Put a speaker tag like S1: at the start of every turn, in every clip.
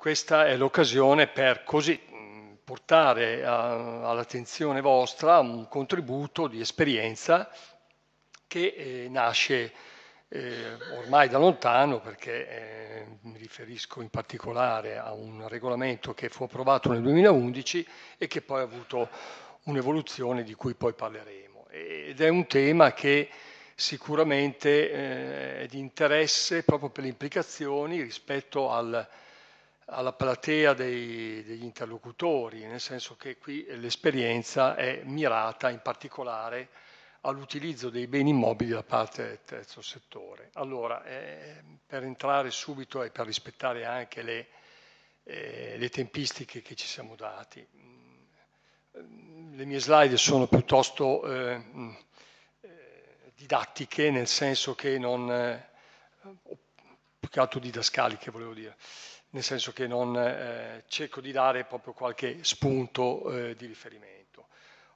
S1: Questa è l'occasione per così mm, portare a, all'attenzione vostra un contributo di esperienza che eh, nasce eh, ormai da lontano perché eh, mi riferisco in particolare a un regolamento che fu approvato nel 2011 e che poi ha avuto un'evoluzione di cui poi parleremo. Ed è un tema che sicuramente eh, è di interesse proprio per le implicazioni rispetto al alla platea dei, degli interlocutori, nel senso che qui l'esperienza è mirata in particolare all'utilizzo dei beni immobili da parte del terzo settore. Allora, eh, per entrare subito e per rispettare anche le, eh, le tempistiche che ci siamo dati, mm, le mie slide sono piuttosto ehm, eh, didattiche, nel senso che non... Eh, più che altro didascali che volevo dire nel senso che non eh, cerco di dare proprio qualche spunto eh, di riferimento.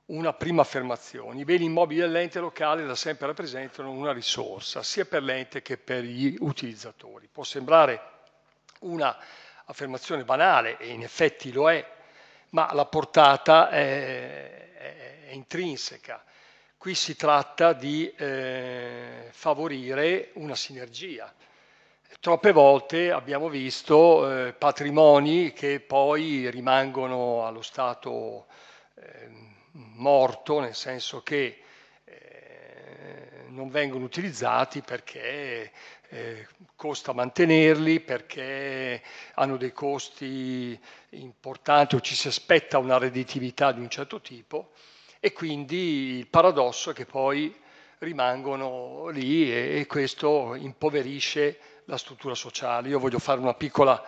S1: Una prima affermazione, i beni immobili dell'ente locale da sempre rappresentano una risorsa sia per l'ente che per gli utilizzatori. Può sembrare una affermazione banale e in effetti lo è, ma la portata è, è, è intrinseca. Qui si tratta di eh, favorire una sinergia troppe volte abbiamo visto eh, patrimoni che poi rimangono allo stato eh, morto, nel senso che eh, non vengono utilizzati perché eh, costa mantenerli, perché hanno dei costi importanti o ci si aspetta una redditività di un certo tipo e quindi il paradosso è che poi rimangono lì e, e questo impoverisce la struttura sociale. Io voglio fare una piccola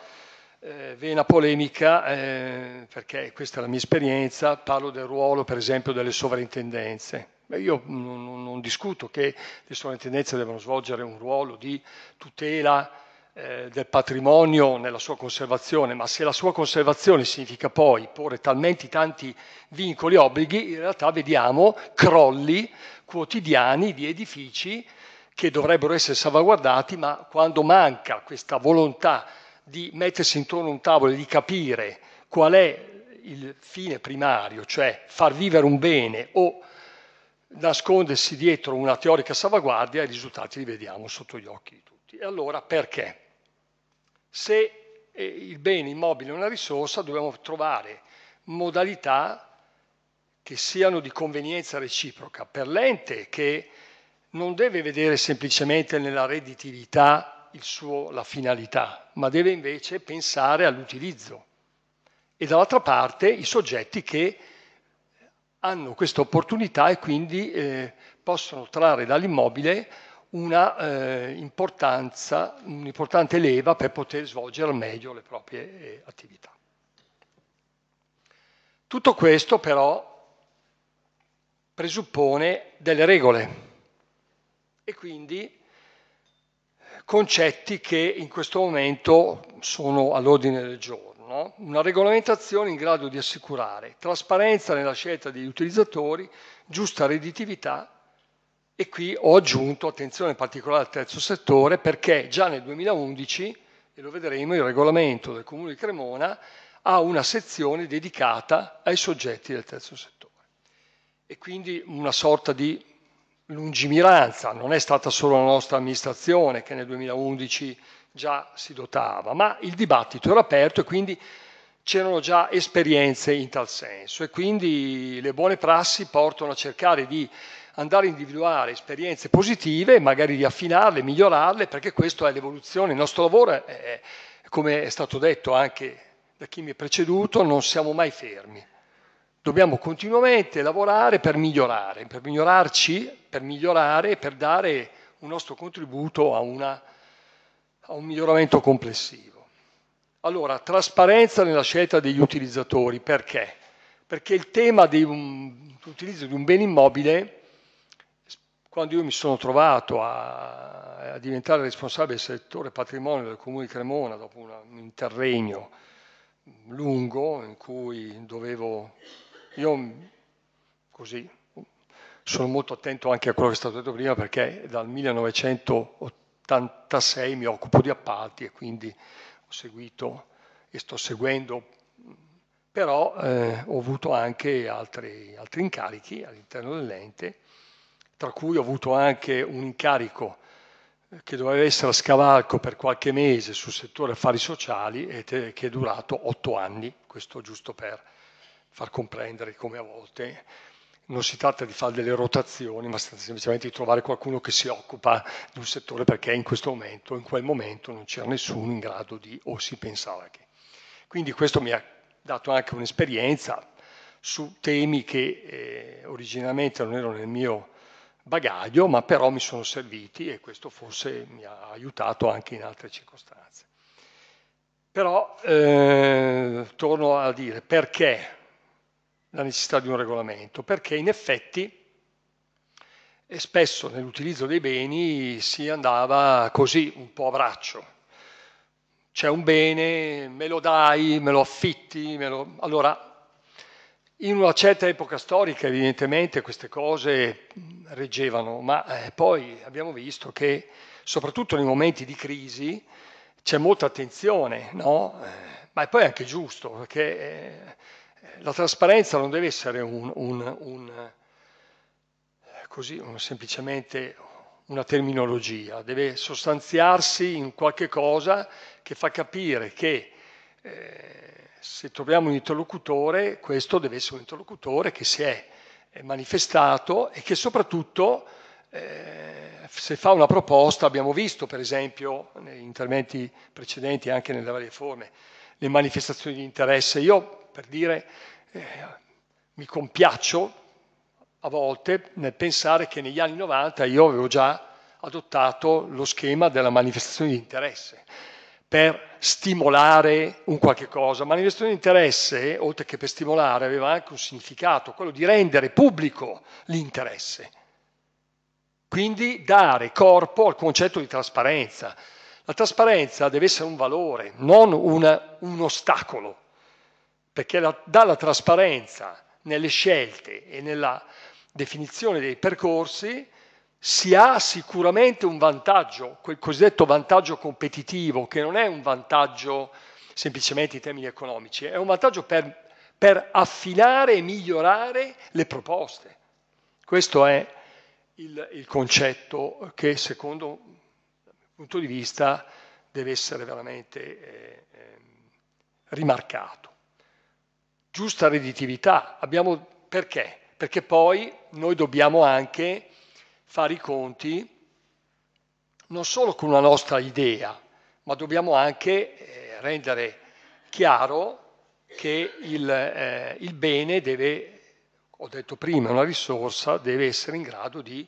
S1: eh, vena polemica eh, perché questa è la mia esperienza, parlo del ruolo per esempio delle sovrintendenze. Beh, io non, non, discuto che le sovrintendenze devono svolgere un ruolo di tutela eh, del patrimonio nella sua conservazione, ma se la sua conservazione significa poi porre talmente tanti vincoli e obblighi, in realtà vediamo crolli quotidiani di edifici che dovrebbero essere salvaguardati, ma quando manca questa volontà di mettersi intorno a un tavolo e di capire qual è il fine primario, cioè far vivere un bene o nascondersi dietro una teorica salvaguardia, i risultati li vediamo sotto gli occhi di tutti. E allora perché? Se eh, il bene immobile è una risorsa, dobbiamo trovare modalità che siano di convenienza reciproca per l'ente che non deve vedere semplicemente nella redditività suo, la finalità, ma deve invece pensare all'utilizzo. E dall'altra parte i soggetti che hanno questa opportunità e quindi eh, possono trarre dall'immobile una eh, importanza, un'importante leva per poter svolgere al meglio le proprie eh, attività. Tutto questo però presuppone delle regole e quindi concetti che in questo momento sono all'ordine del giorno. Una regolamentazione in grado di assicurare trasparenza nella scelta degli utilizzatori, giusta redditività e qui ho aggiunto attenzione particolare al terzo settore perché già nel 2011, e lo vedremo, il regolamento del Comune di Cremona ha una sezione dedicata ai soggetti del terzo settore e quindi una sorta di lungimiranza, non è stata solo la nostra amministrazione che nel 2011 già si dotava, ma il dibattito era aperto e quindi c'erano già esperienze in tal senso e quindi le buone prassi portano a cercare di andare a individuare esperienze positive, magari di affinarle, migliorarle, perché questo è l'evoluzione, il nostro lavoro è, come è stato detto anche da chi mi ha preceduto, non siamo mai fermi dobbiamo continuamente lavorare per migliorare, per migliorarci, per migliorare, per dare un nostro contributo a, una, a un miglioramento complessivo. Allora, trasparenza nella scelta degli utilizzatori, perché? Perché il tema dell'utilizzo di un bene immobile, quando io mi sono trovato a, a diventare responsabile del settore patrimonio del Comune di Cremona, dopo un interregno lungo in cui dovevo io così, sono molto attento anche a quello che è stato detto prima perché dal 1986 mi occupo di appalti e quindi ho seguito e sto seguendo, però eh, ho avuto anche altri, altri incarichi all'interno dell'ente, tra cui ho avuto anche un incarico eh, che doveva essere a scavalco per qualche mese sul settore affari sociali e che è durato otto anni, questo giusto per far comprendere come a volte non si tratta di fare delle rotazioni, ma semplicemente di trovare qualcuno che si occupa di un settore perché in questo momento, in quel momento, non c'era nessuno in grado di, o si pensava che. Quindi questo mi ha dato anche un'esperienza su temi che eh, originariamente non erano nel mio bagaglio, ma però mi sono serviti e questo forse mi ha aiutato anche in altre circostanze. Però eh, torno a dire perché la necessità di un regolamento, perché in effetti spesso nell'utilizzo dei beni si andava così, un po' a braccio. C'è un bene, me lo dai, me lo affitti, me lo... allora in una certa epoca storica evidentemente queste cose reggevano, ma eh, poi abbiamo visto che soprattutto nei momenti di crisi c'è molta attenzione, no? Eh, ma è poi anche giusto, perché eh, la trasparenza non deve essere un, un, un, così, semplicemente una terminologia, deve sostanziarsi in qualche cosa che fa capire che eh, se troviamo un interlocutore, questo deve essere un interlocutore che si è manifestato e che soprattutto eh, se fa una proposta, abbiamo visto per esempio negli interventi precedenti anche nelle varie forme, le manifestazioni di interesse. Io per dire eh, mi compiaccio a volte nel pensare che negli anni 90 io avevo già adottato lo schema della manifestazione di interesse per stimolare un qualche cosa. Manifestazione di interesse, oltre che per stimolare, aveva anche un significato, quello di rendere pubblico l'interesse. Quindi dare corpo al concetto di trasparenza. La trasparenza deve essere un valore, non una, un ostacolo perché la, dalla trasparenza nelle scelte e nella definizione dei percorsi si ha sicuramente un vantaggio, quel cosiddetto vantaggio competitivo, che non è un vantaggio semplicemente in termini economici, è un vantaggio per, per affinare e migliorare le proposte. Questo è il, il concetto che secondo il punto di vista deve essere veramente eh, eh, rimarcato giusta redditività. Abbiamo, perché? Perché poi noi dobbiamo anche fare i conti non solo con la nostra idea, ma dobbiamo anche eh, rendere chiaro che il, eh, il bene deve, ho detto prima, una risorsa deve essere in grado di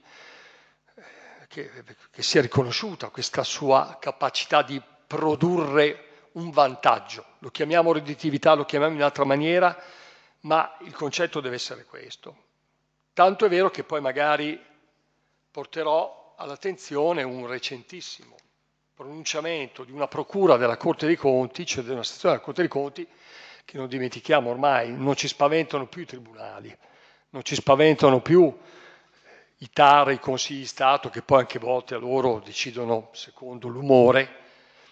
S1: eh, che, che sia riconosciuta questa sua capacità di produrre un vantaggio. Lo chiamiamo redditività, lo chiamiamo in un'altra maniera, ma il concetto deve essere questo. Tanto è vero che poi magari porterò all'attenzione un recentissimo pronunciamento di una procura della Corte dei Conti, cioè di una sezione della Corte dei Conti, che non dimentichiamo ormai, non ci spaventano più i tribunali, non ci spaventano più i TAR, i consigli di Stato, che poi anche a volte a loro decidono secondo l'umore,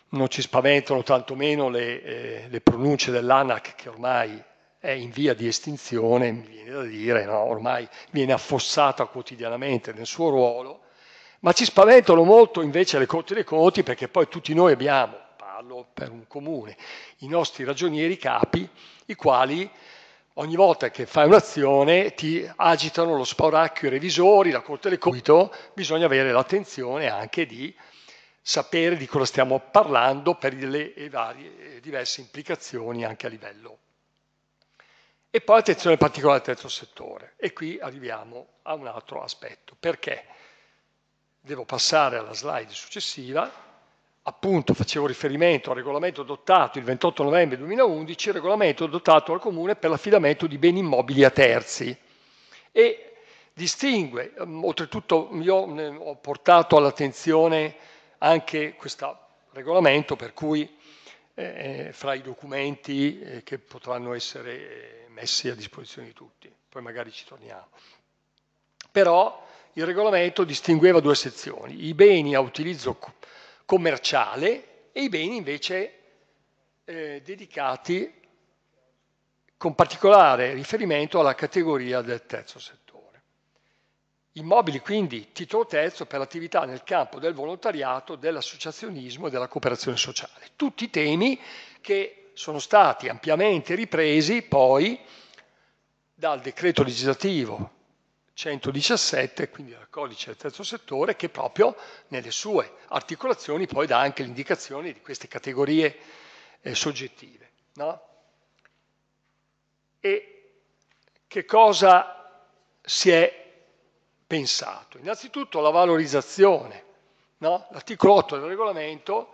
S1: non ci spaventano tantomeno le, eh, le pronunce dell'ANAC che ormai è in via di estinzione, mi viene da dire, no? ormai viene affossata quotidianamente nel suo ruolo, ma ci spaventano molto invece le corti dei conti perché poi tutti noi abbiamo, parlo per un comune, i nostri ragionieri capi, i quali ogni volta che fai un'azione ti agitano lo spauracchio i revisori, la corte dei conti, bisogna avere l'attenzione anche di sapere di cosa stiamo parlando per le varie, eh, diverse implicazioni anche a livello. E poi attenzione particolare al terzo settore. E qui arriviamo a un altro aspetto. Perché? Devo passare alla slide successiva appunto facevo riferimento al regolamento adottato il 28 novembre 2011, il regolamento adottato dal Comune per l'affidamento di beni immobili a terzi e distingue, ehm, oltretutto io ehm, ho portato all'attenzione anche questo regolamento per cui eh, fra i documenti eh, che potranno essere eh, messi a disposizione di tutti, poi magari ci torniamo. Però il regolamento distingueva due sezioni, i beni a utilizzo commerciale e i beni invece eh, dedicati con particolare riferimento alla categoria del terzo settore. Immobili quindi titolo terzo per l'attività nel campo del volontariato, dell'associazionismo e della cooperazione sociale. Tutti temi che sono stati ampiamente ripresi poi dal decreto legislativo 117, quindi dal codice del terzo settore, che proprio nelle sue articolazioni poi dà anche l'indicazione di queste categorie eh, soggettive. No? E che cosa si è pensato. Innanzitutto la valorizzazione. No? L'articolo 8 del regolamento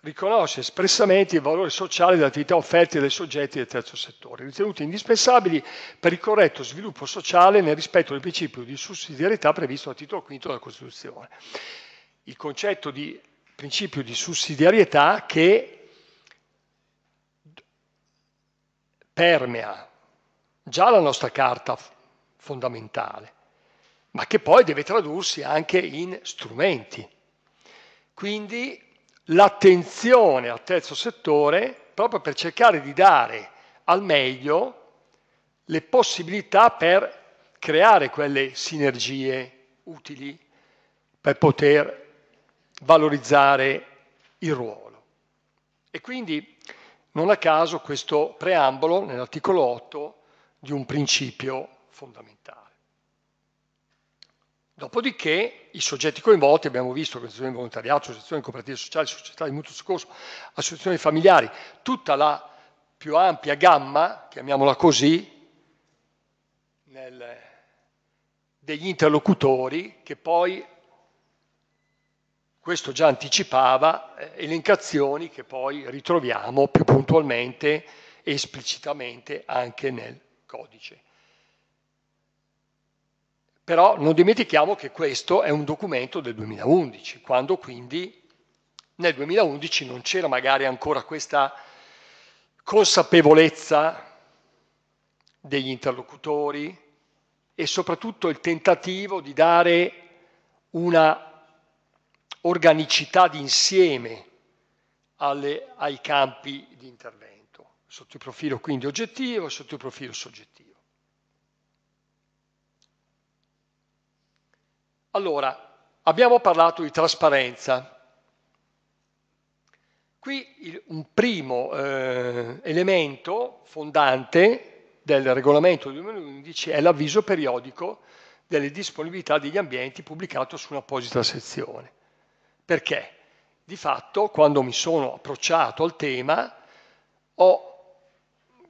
S1: riconosce espressamente il valore sociale delle attività offerte dai soggetti del terzo settore, ritenuti indispensabili per il corretto sviluppo sociale nel rispetto del principio di sussidiarietà previsto dal titolo V della Costituzione. Il concetto di principio di sussidiarietà che permea già la nostra carta fondamentale, ma che poi deve tradursi anche in strumenti. Quindi l'attenzione al terzo settore proprio per cercare di dare al meglio le possibilità per creare quelle sinergie utili per poter valorizzare il ruolo. E quindi non a caso questo preambolo nell'articolo 8 di un principio fondamentale. Dopodiché i soggetti coinvolti, abbiamo visto associazioni di volontariato, associazioni cooperative sociali, società di mutuo soccorso, associazioni familiari, tutta la più ampia gamma, chiamiamola così, nel, degli interlocutori che poi, questo già anticipava, eh, elencazioni che poi ritroviamo più puntualmente e esplicitamente anche nel codice. Però non dimentichiamo che questo è un documento del 2011, quando quindi nel 2011 non c'era magari ancora questa consapevolezza degli interlocutori e soprattutto il tentativo di dare una organicità d'insieme alle, ai campi di intervento, sotto il profilo quindi oggettivo e sotto il profilo soggettivo. Allora, abbiamo parlato di trasparenza. Qui il, un primo eh, elemento fondante del regolamento 2011 è l'avviso periodico delle disponibilità degli ambienti pubblicato su un'apposita sezione. Perché? Di fatto, quando mi sono approcciato al tema, ho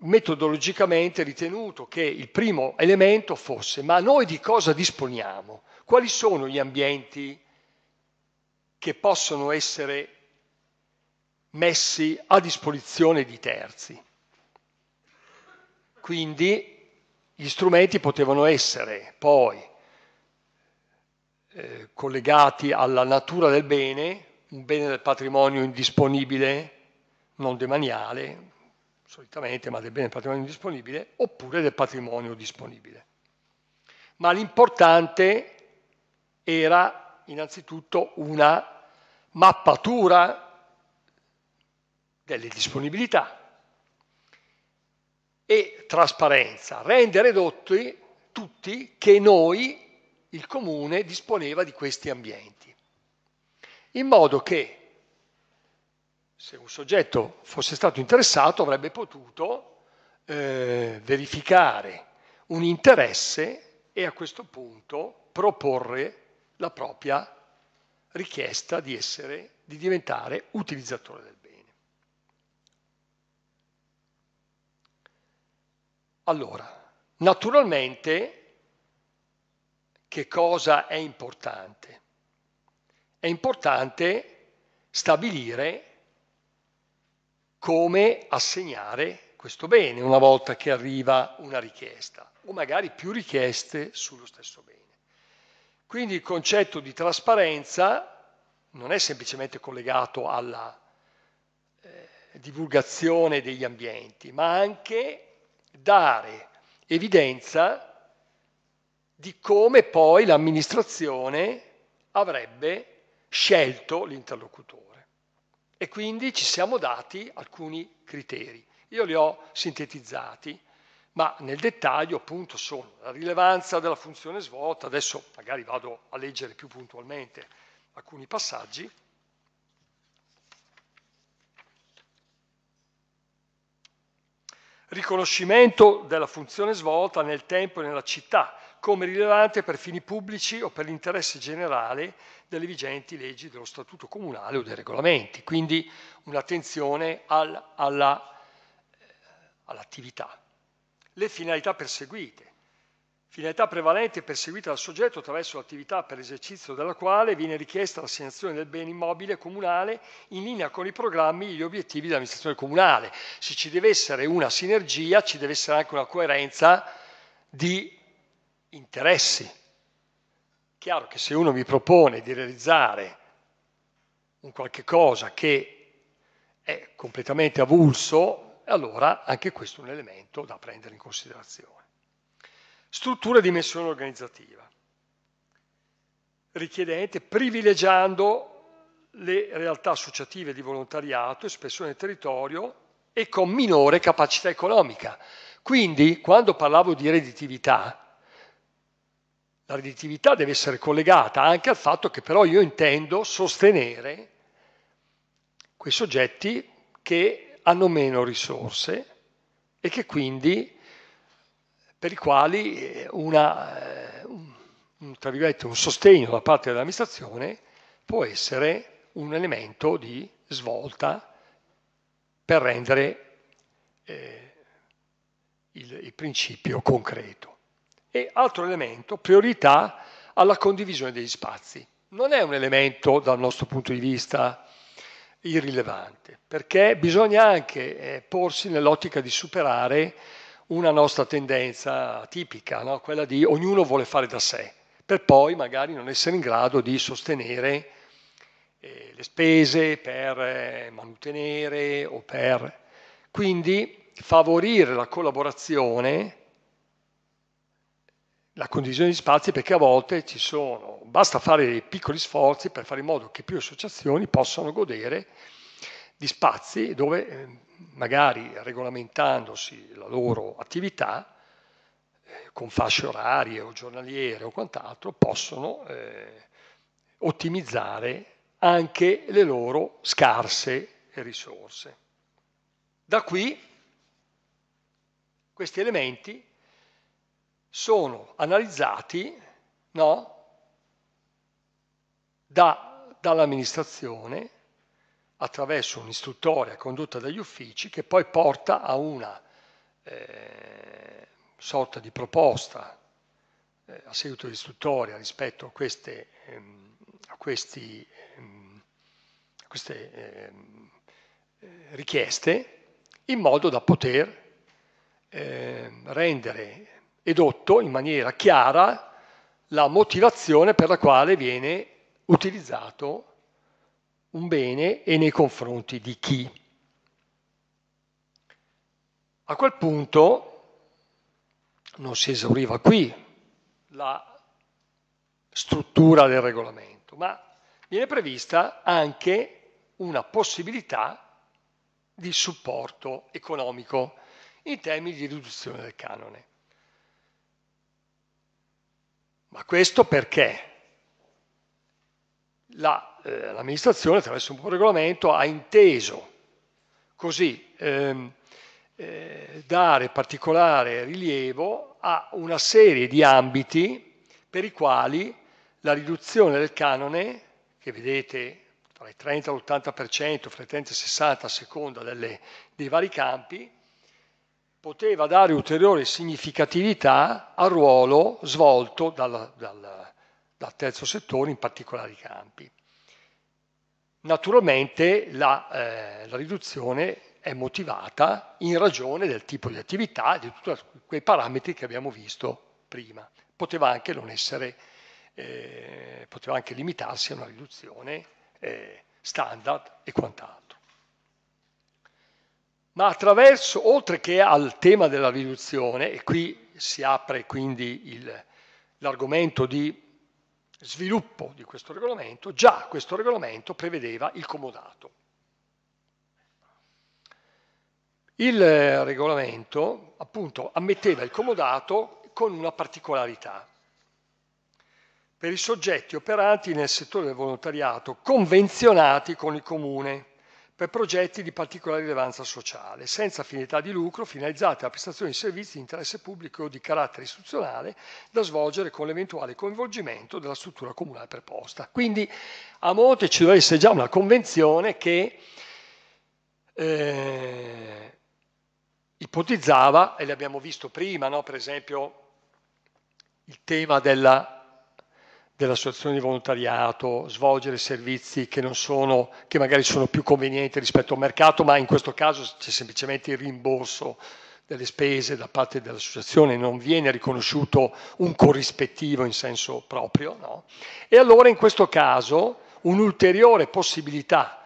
S1: metodologicamente ritenuto che il primo elemento fosse ma noi di cosa disponiamo? Quali sono gli ambienti che possono essere messi a disposizione di terzi? Quindi gli strumenti potevano essere poi eh, collegati alla natura del bene, un bene del patrimonio indisponibile, non demaniale, solitamente, ma del bene del patrimonio indisponibile, oppure del patrimonio disponibile. Ma l'importante era innanzitutto una mappatura delle disponibilità e trasparenza, rendere dotti tutti che noi, il comune, disponeva di questi ambienti, in modo che se un soggetto fosse stato interessato avrebbe potuto eh, verificare un interesse e a questo punto proporre la propria richiesta di essere, di diventare utilizzatore del bene. Allora, naturalmente, che cosa è importante? È importante stabilire come assegnare questo bene una volta che arriva una richiesta o magari più richieste sullo stesso bene. Quindi il concetto di trasparenza non è semplicemente collegato alla eh, divulgazione degli ambienti, ma anche dare evidenza di come poi l'amministrazione avrebbe scelto l'interlocutore. E quindi ci siamo dati alcuni criteri. Io li ho sintetizzati ma nel dettaglio appunto sono la rilevanza della funzione svolta, adesso magari vado a leggere più puntualmente alcuni passaggi, riconoscimento della funzione svolta nel tempo e nella città come rilevante per fini pubblici o per l'interesse generale delle vigenti leggi dello statuto comunale o dei regolamenti, quindi un'attenzione al, eh, all'attività le finalità perseguite. Finalità prevalente perseguita dal soggetto attraverso l'attività per l'esercizio della quale viene richiesta l'assegnazione del bene immobile comunale in linea con i programmi e gli obiettivi dell'amministrazione comunale. Se ci deve essere una sinergia, ci deve essere anche una coerenza di interessi. Chiaro che se uno mi propone di realizzare un qualche cosa che è completamente avulso, allora anche questo è un elemento da prendere in considerazione. Struttura e dimensione organizzativa, richiedente privilegiando le realtà associative di volontariato, espressione del territorio e con minore capacità economica. Quindi, quando parlavo di redditività, la redditività deve essere collegata anche al fatto che però io intendo sostenere quei soggetti che hanno meno risorse e che quindi per i quali eh, una, eh, un, un sostegno da parte dell'amministrazione può essere un elemento di svolta per rendere eh, il, il principio concreto. E altro elemento, priorità alla condivisione degli spazi. Non è un elemento dal nostro punto di vista irrilevante, perché bisogna anche eh, porsi nell'ottica di superare una nostra tendenza tipica, no? quella di ognuno vuole fare da sé, per poi magari non essere in grado di sostenere eh, le spese per eh, mantenere o per... Quindi favorire la collaborazione la condivisione di spazi perché a volte ci sono, basta fare dei piccoli sforzi per fare in modo che più associazioni possano godere di spazi dove eh, magari regolamentandosi la loro attività eh, con fasce orarie o giornaliere o quant'altro possono eh, ottimizzare anche le loro scarse risorse. Da qui questi elementi sono analizzati no, da, dall'amministrazione attraverso un'istruttoria condotta dagli uffici che poi porta a una eh, sorta di proposta eh, a seguito di istruttoria rispetto a queste, ehm, a questi, ehm, a queste ehm, eh, richieste in modo da poter ehm, rendere edotto in maniera chiara la motivazione per la quale viene utilizzato un bene e nei confronti di chi. A quel punto non si esauriva qui la struttura del regolamento, ma viene prevista anche una possibilità di supporto economico in termini di riduzione del canone. Ma questo perché la, eh, l'amministrazione, attraverso un regolamento, ha inteso così ehm, eh, dare particolare rilievo a una serie di ambiti per i quali la riduzione del canone, che vedete tra il 30 e l'80%, fra il 30 e il 60% a seconda delle, dei vari campi, poteva dare ulteriore significatività al ruolo svolto dal, dal, dal terzo settore in particolari campi. Naturalmente la, eh, la, riduzione è motivata in ragione del tipo di attività e di tutti quei parametri che abbiamo visto prima. Poteva anche, essere, eh, poteva anche limitarsi a una riduzione eh, standard e quant'altro ma attraverso, oltre che al tema della riduzione, e qui si apre quindi il, l'argomento di sviluppo di questo regolamento, già questo regolamento prevedeva il comodato. Il regolamento appunto ammetteva il comodato con una particolarità. Per i soggetti operanti nel settore del volontariato convenzionati con il comune, per progetti di particolare rilevanza sociale, senza finalità di lucro, finalizzati alla prestazione di servizi di interesse pubblico o di carattere istituzionale, da svolgere con l'eventuale coinvolgimento della struttura comunale preposta. Quindi a monte ci doveva essere già una convenzione che eh, ipotizzava, e l'abbiamo visto prima, no? per esempio il tema della dell'associazione di volontariato, svolgere servizi che, non sono, che magari sono più convenienti rispetto al mercato, ma in questo caso c'è semplicemente il rimborso delle spese da parte dell'associazione, non viene riconosciuto un corrispettivo in senso proprio. No? E allora in questo caso un'ulteriore possibilità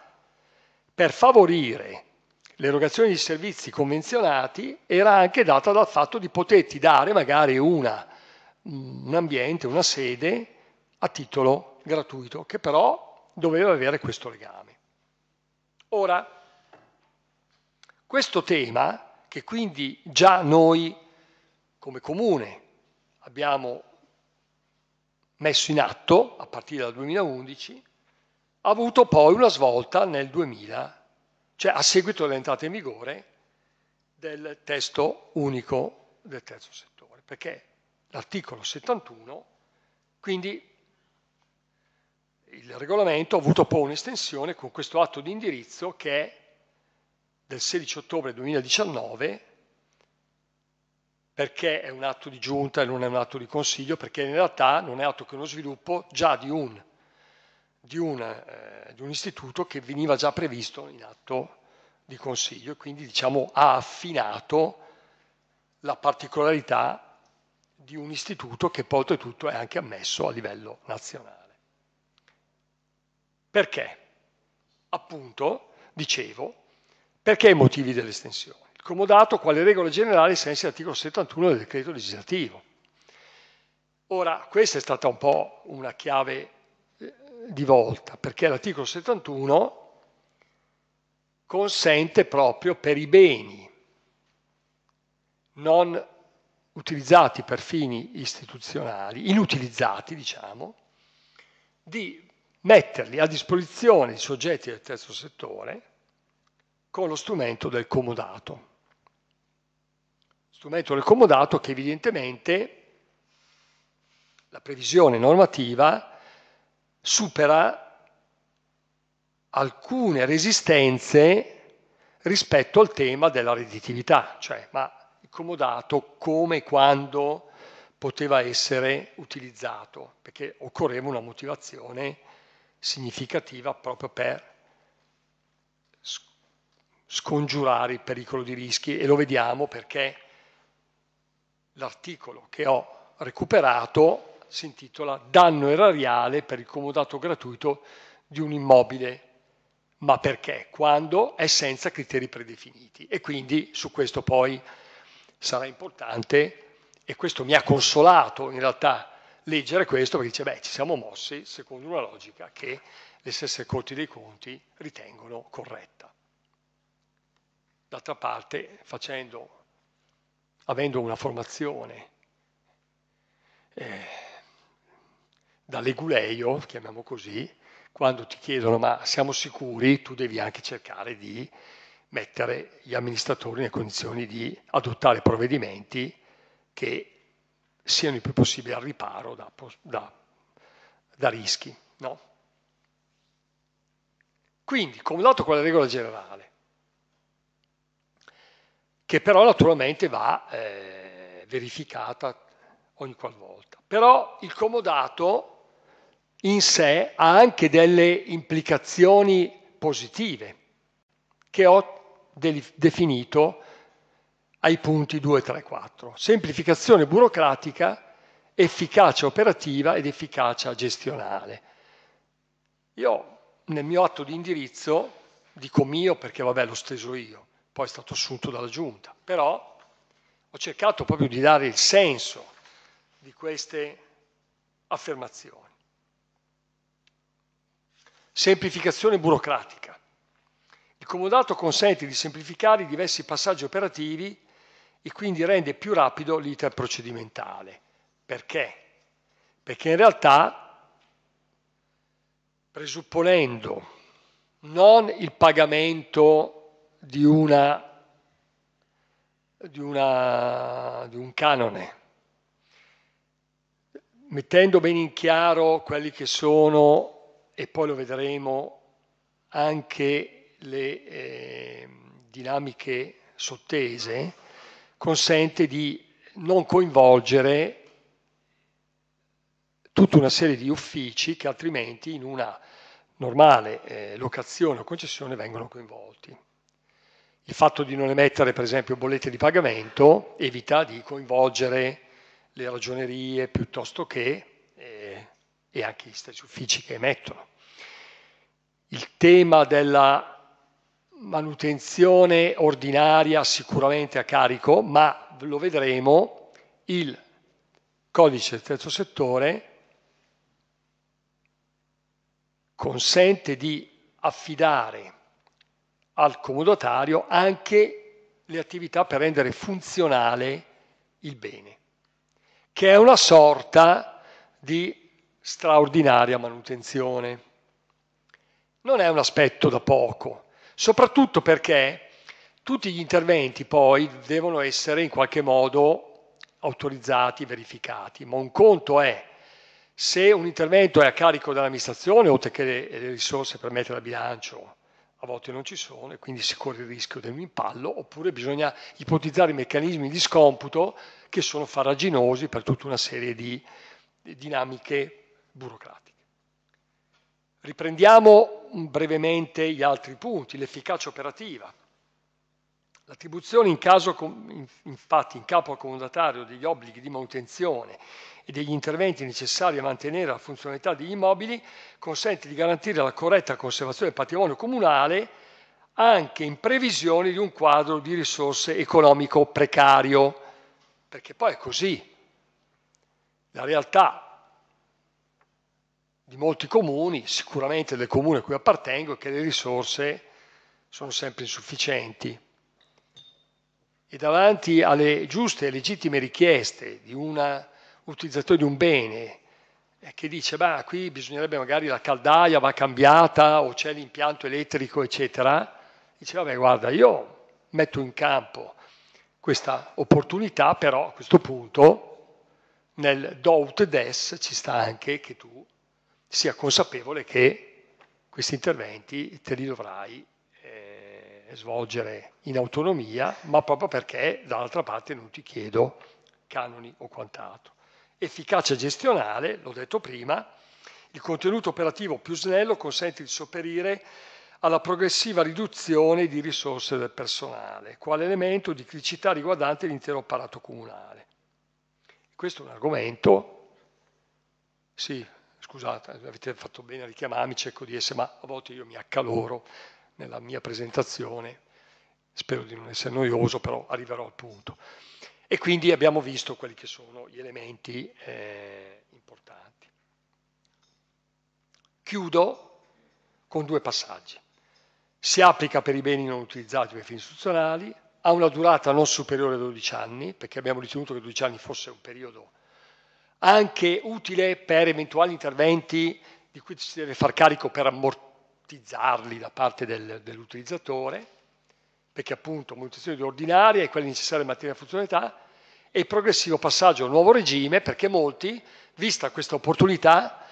S1: per favorire l'erogazione di servizi convenzionati era anche data dal fatto di poterti dare magari una, un ambiente, una sede a titolo gratuito, che però doveva avere questo legame. Ora, questo tema, che quindi già noi come comune abbiamo messo in atto a partire dal 2011, ha avuto poi una svolta nel 2000, cioè a seguito dell'entrata in vigore del testo unico del terzo settore, perché l'articolo 71 quindi il regolamento ha avuto poi un'estensione con questo atto di indirizzo che è del 16 ottobre 2019 perché è un atto di giunta e non è un atto di consiglio, perché in realtà non è atto che uno sviluppo già di un, di un, eh, di un istituto che veniva già previsto in atto di consiglio e quindi diciamo, ha affinato la particolarità di un istituto che poi oltretutto è anche ammesso a livello nazionale. Perché? Appunto, dicevo, perché i motivi dell'estensione? Il comodato quale regola generale ai sensi dell'articolo 71 del decreto legislativo. Ora, questa è stata un po' una chiave eh, di volta, perché l'articolo 71 consente proprio per i beni non utilizzati per fini istituzionali, inutilizzati diciamo, di metterli a disposizione di soggetti del terzo settore con lo strumento del comodato. Strumento del comodato che evidentemente la previsione normativa supera alcune resistenze rispetto al tema della redditività, cioè ma il comodato come e quando poteva essere utilizzato, perché occorreva una motivazione significativa proprio per scongiurare il pericolo di rischi e lo vediamo perché l'articolo che ho recuperato si intitola Danno erariale per il comodato gratuito di un immobile. Ma perché? Quando è senza criteri predefiniti. E quindi su questo poi sarà importante, e questo mi ha consolato in realtà leggere questo perché dice, beh, ci siamo mossi secondo una logica che le stesse Corti dei Conti ritengono corretta. D'altra parte, facendo, avendo una formazione eh, da leguleio, chiamiamo così, quando ti chiedono ma siamo sicuri, tu devi anche cercare di mettere gli amministratori nelle condizioni di adottare provvedimenti che siano il più possibile al riparo da, da, da rischi. No? Quindi, comodato con la regola generale, che però naturalmente va eh, verificata ogni qualvolta. Però il comodato in sé ha anche delle implicazioni positive che ho de- definito ai punti 2, 3, 4. Semplificazione burocratica, efficacia operativa ed efficacia gestionale. Io nel mio atto di indirizzo dico mio perché vabbè l'ho steso io, poi è stato assunto dalla giunta, però ho cercato proprio di dare il senso di queste affermazioni. Semplificazione burocratica. Il comodato consente di semplificare i diversi passaggi operativi e quindi rende più rapido l'iter procedimentale. Perché? Perché in realtà, presupponendo non il pagamento di, una, di, una, di un canone, mettendo ben in chiaro quelli che sono, e poi lo vedremo, anche le eh, dinamiche sottese, consente di non coinvolgere tutta una serie di uffici che altrimenti in una normale eh, locazione o concessione vengono coinvolti. Il fatto di non emettere per esempio bollette di pagamento evita di coinvolgere le ragionerie piuttosto che eh, e anche gli stessi uffici che emettono. Il tema della manutenzione ordinaria sicuramente a carico, ma lo vedremo, il codice del terzo settore consente di affidare al comodotario anche le attività per rendere funzionale il bene, che è una sorta di straordinaria manutenzione. Non è un aspetto da poco, soprattutto perché tutti gli interventi poi devono essere in qualche modo autorizzati, verificati, ma un conto è se un intervento è a carico dell'amministrazione, oltre che le, le risorse per mettere a bilancio a volte non ci sono e quindi si corre il rischio di un impallo, oppure bisogna ipotizzare meccanismi di scomputo che sono farraginosi per tutta una serie di dinamiche burocratiche. Riprendiamo brevemente gli altri punti, l'efficacia operativa. L'attribuzione in caso, infatti in capo al comandatario degli obblighi di manutenzione e degli interventi necessari a mantenere la funzionalità degli immobili consente di garantire la corretta conservazione del patrimonio comunale anche in previsione di un quadro di risorse economico precario, perché poi è così. La realtà di molti comuni, sicuramente del comune a cui appartengo, che le risorse sono sempre insufficienti. E davanti alle giuste e legittime richieste di un utilizzatore di un bene eh, che dice, ma qui bisognerebbe magari la caldaia va cambiata o c'è l'impianto elettrico, eccetera, dice, vabbè guarda, io metto in campo questa opportunità, però a questo punto nel DOUT DES ci sta anche che tu sia consapevole che questi interventi te li dovrai eh, svolgere in autonomia, ma proprio perché dall'altra parte non ti chiedo canoni o quant'altro. Efficacia gestionale, l'ho detto prima, il contenuto operativo più snello consente di sopperire alla progressiva riduzione di risorse del personale, quale elemento di criticità riguardante l'intero apparato comunale. Questo è un argomento, sì, scusate, avete fatto bene a richiamarmi, cerco di essere, ma a volte io mi accaloro nella mia presentazione, spero di non essere noioso, però arriverò al punto. E quindi abbiamo visto quelli che sono gli elementi eh, importanti. Chiudo con due passaggi. Si applica per i beni non utilizzati per fini istituzionali, ha una durata non superiore a 12 anni, perché abbiamo ritenuto che 12 anni fosse un periodo anche utile per eventuali interventi di cui si deve far carico per ammortizzarli da parte del, dell'utilizzatore, perché appunto manutenzione ordinaria e quelle necessarie in materia di funzionalità, e progressivo passaggio al nuovo regime, perché molti, vista questa opportunità,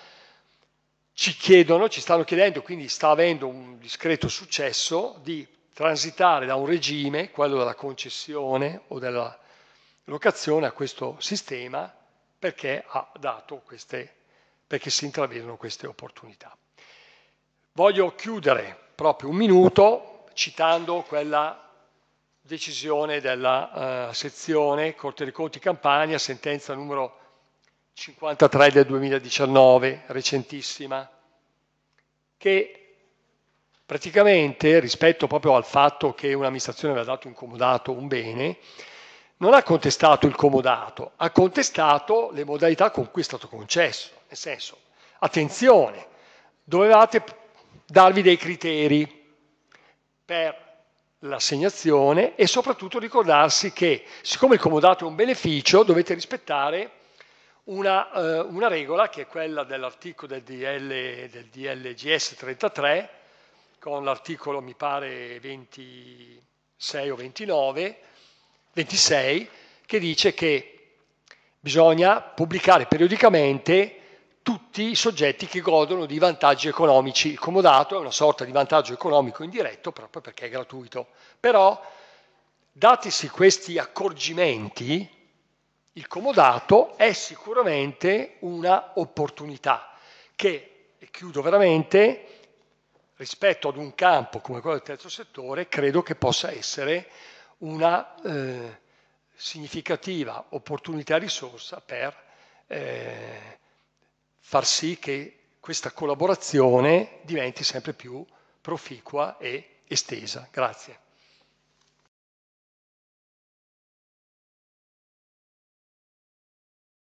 S1: ci chiedono, ci stanno chiedendo, quindi sta avendo un discreto successo, di transitare da un regime, quello della concessione o della locazione, a questo sistema perché, queste, perché si intravedono queste opportunità. Voglio chiudere proprio un minuto citando quella decisione della uh, sezione Corte dei Conti Campania, sentenza numero 53 del 2019, recentissima, che praticamente rispetto proprio al fatto che un'amministrazione aveva dato un comodato, un bene, non ha contestato il comodato, ha contestato le modalità con cui è stato concesso. Nel senso, attenzione, dovevate darvi dei criteri per l'assegnazione e soprattutto ricordarsi che siccome il comodato è un beneficio dovete rispettare una, eh, una regola che è quella dell'articolo del, DL, del DLGS 33 con l'articolo mi pare 26 o 29 26 che dice che bisogna pubblicare periodicamente tutti i soggetti che godono di vantaggi economici. Il comodato è una sorta di vantaggio economico indiretto proprio perché è gratuito. Però, datisi questi accorgimenti, il comodato è sicuramente una opportunità che, e chiudo veramente, rispetto ad un campo come quello del terzo settore, credo che possa essere una eh, significativa opportunità e risorsa per eh, far sì che questa collaborazione diventi sempre più proficua e estesa. Grazie.